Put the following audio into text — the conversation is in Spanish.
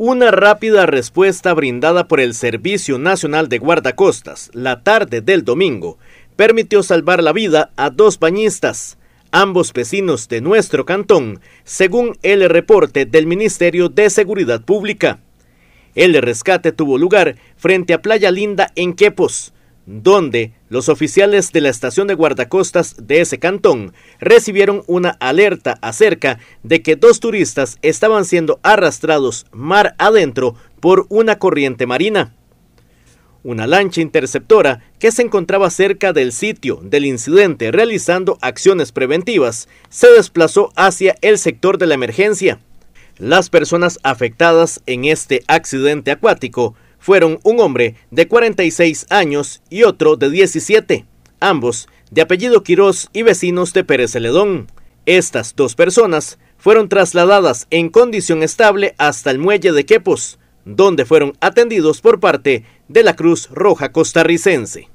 Una rápida respuesta brindada por el Servicio Nacional de Guardacostas la tarde del domingo permitió salvar la vida a dos bañistas, ambos vecinos de nuestro cantón, según el reporte del Ministerio de Seguridad Pública. El rescate tuvo lugar frente a Playa Linda en Quepos, donde los oficiales de la estación de guardacostas de ese cantón recibieron una alerta acerca de que dos turistas estaban siendo arrastrados mar adentro por una corriente marina. Una lancha interceptora que se encontraba cerca del sitio del incidente realizando acciones preventivas se desplazó hacia el sector de la emergencia. Las personas afectadas en este accidente acuático fueron un hombre de 46 años y otro de 17, ambos de apellido Quirós y vecinos de Pérez Celedón. Estas dos personas fueron trasladadas en condición estable hasta el muelle de Quepos, donde fueron atendidos por parte de la Cruz Roja Costarricense.